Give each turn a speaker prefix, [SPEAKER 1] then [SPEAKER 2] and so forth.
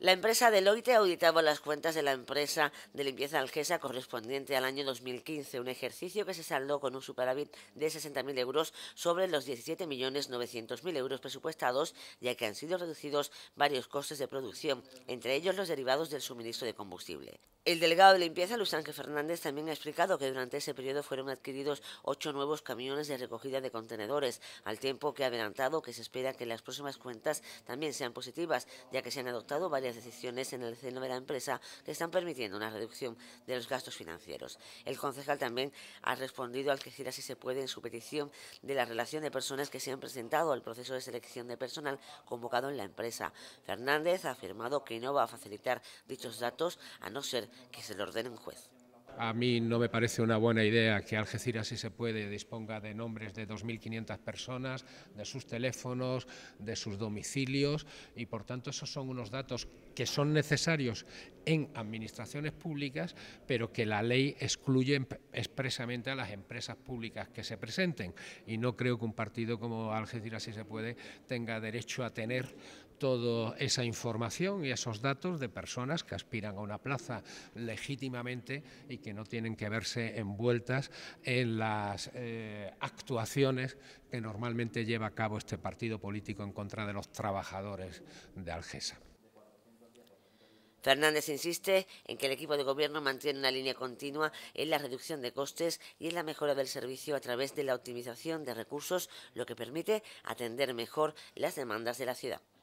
[SPEAKER 1] La empresa Deloitte auditaba las cuentas de la empresa de limpieza algesa correspondiente al año 2015, un ejercicio que se saldó con un superávit de 60.000 euros sobre los 17.900.000 euros presupuestados, ya que han sido reducidos varios costes de producción, entre ellos los derivados del suministro de combustible. El delegado de limpieza, Luis Ángel Fernández, también ha explicado que durante ese periodo fueron adquiridos ocho nuevos camiones de recogida de contenedores, al tiempo que ha adelantado que se espera que las próximas cuentas también sean positivas, ya que se han adoptado varias decisiones en el seno de la empresa que están permitiendo una reducción de los gastos financieros. El concejal también ha respondido al que gira si se puede en su petición de la relación de personas que se han presentado al proceso de selección de personal convocado en la empresa. Fernández ha afirmado que no va a facilitar dichos datos a no ser que se lo ordene un juez.
[SPEAKER 2] A mí no me parece una buena idea que Algeciras, y se puede, disponga de nombres de 2.500 personas, de sus teléfonos, de sus domicilios y, por tanto, esos son unos datos que son necesarios en administraciones públicas, pero que la ley excluye expresamente a las empresas públicas que se presenten. Y no creo que un partido como Algeciras, y se puede, tenga derecho a tener toda esa información y esos datos de personas que aspiran a una plaza legítimamente y que no tienen que verse envueltas en las eh, actuaciones que normalmente lleva a cabo este partido político en contra de los trabajadores de Algesa.
[SPEAKER 1] Fernández insiste en que el equipo de gobierno mantiene una línea continua en la reducción de costes y en la mejora del servicio a través de la optimización de recursos, lo que permite atender mejor las demandas de la ciudad.